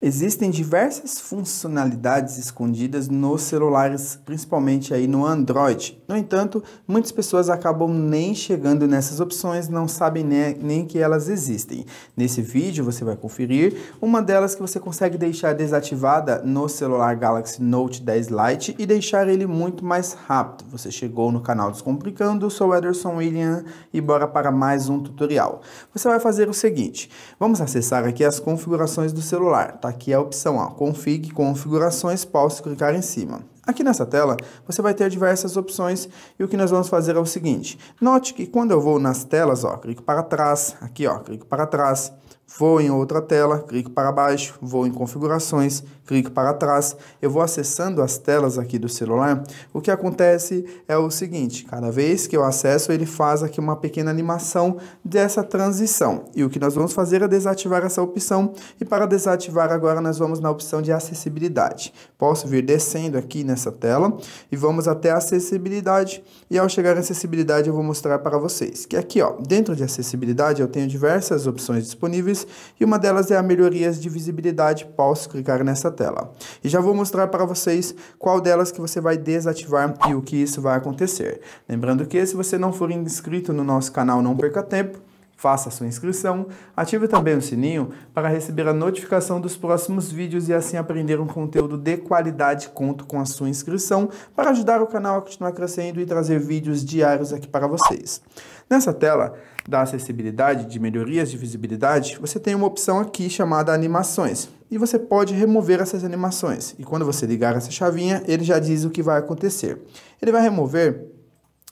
Existem diversas funcionalidades escondidas nos celulares, principalmente aí no Android. No entanto, muitas pessoas acabam nem chegando nessas opções, não sabem nem, né, nem que elas existem. Nesse vídeo você vai conferir uma delas que você consegue deixar desativada no celular Galaxy Note 10 Lite e deixar ele muito mais rápido. Você chegou no canal Descomplicando, sou Ederson William e bora para mais um tutorial. Você vai fazer o seguinte, vamos acessar aqui as configurações do celular, tá? Tá aqui é a opção ó, config, configurações, posso clicar em cima. Aqui nessa tela, você vai ter diversas opções e o que nós vamos fazer é o seguinte. Note que quando eu vou nas telas, ó, clico para trás, aqui ó, clico para trás, Vou em outra tela, clico para baixo, vou em configurações, clico para trás. Eu vou acessando as telas aqui do celular. O que acontece é o seguinte, cada vez que eu acesso, ele faz aqui uma pequena animação dessa transição. E o que nós vamos fazer é desativar essa opção. E para desativar agora, nós vamos na opção de acessibilidade. Posso vir descendo aqui nessa tela e vamos até acessibilidade. E ao chegar em acessibilidade, eu vou mostrar para vocês que aqui, ó, dentro de acessibilidade, eu tenho diversas opções disponíveis e uma delas é a melhorias de visibilidade, posso clicar nessa tela. E já vou mostrar para vocês qual delas que você vai desativar e o que isso vai acontecer. Lembrando que se você não for inscrito no nosso canal Não Perca Tempo, Faça sua inscrição, ative também o sininho para receber a notificação dos próximos vídeos e assim aprender um conteúdo de qualidade. Conto com a sua inscrição para ajudar o canal a continuar crescendo e trazer vídeos diários aqui para vocês. Nessa tela da acessibilidade, de melhorias de visibilidade, você tem uma opção aqui chamada animações e você pode remover essas animações. E quando você ligar essa chavinha, ele já diz o que vai acontecer. Ele vai remover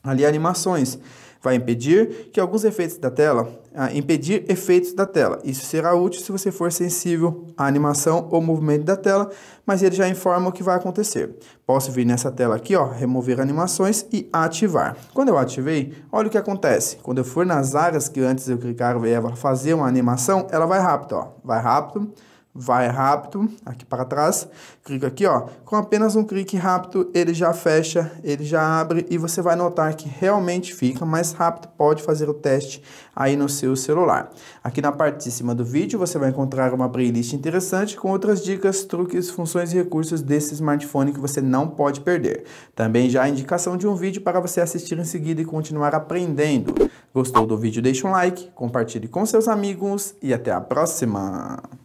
ali animações vai impedir que alguns efeitos da tela, ah, impedir efeitos da tela. Isso será útil se você for sensível à animação ou movimento da tela, mas ele já informa o que vai acontecer. Posso vir nessa tela aqui, ó, remover animações e ativar. Quando eu ativei, olha o que acontece. Quando eu for nas áreas que antes eu clicava e ela fazer uma animação, ela vai rápido, ó, vai rápido vai rápido, aqui para trás, clica aqui, ó. Com apenas um clique rápido, ele já fecha, ele já abre e você vai notar que realmente fica mais rápido, pode fazer o teste aí no seu celular. Aqui na parte de cima do vídeo, você vai encontrar uma playlist interessante com outras dicas, truques, funções e recursos desse smartphone que você não pode perder. Também já a indicação de um vídeo para você assistir em seguida e continuar aprendendo. Gostou do vídeo? Deixe um like, compartilhe com seus amigos e até a próxima!